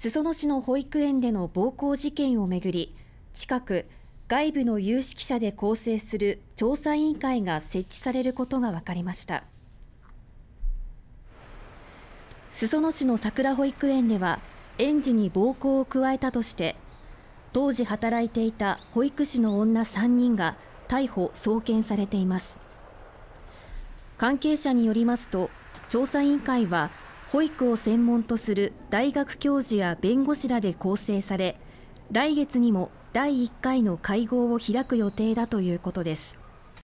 裾野市の保育園での暴行事件をめぐり近く外部の有識者で構成する調査委員会が設置されることが分かりました裾野市のさくら保育園では園児に暴行を加えたとして当時働いていた保育士の女3人が逮捕・送検されています関係者によりますと調査委員会は保育を専門とする大学教授や弁護士らで構成され来月にも第1回の会合を開く予定だということです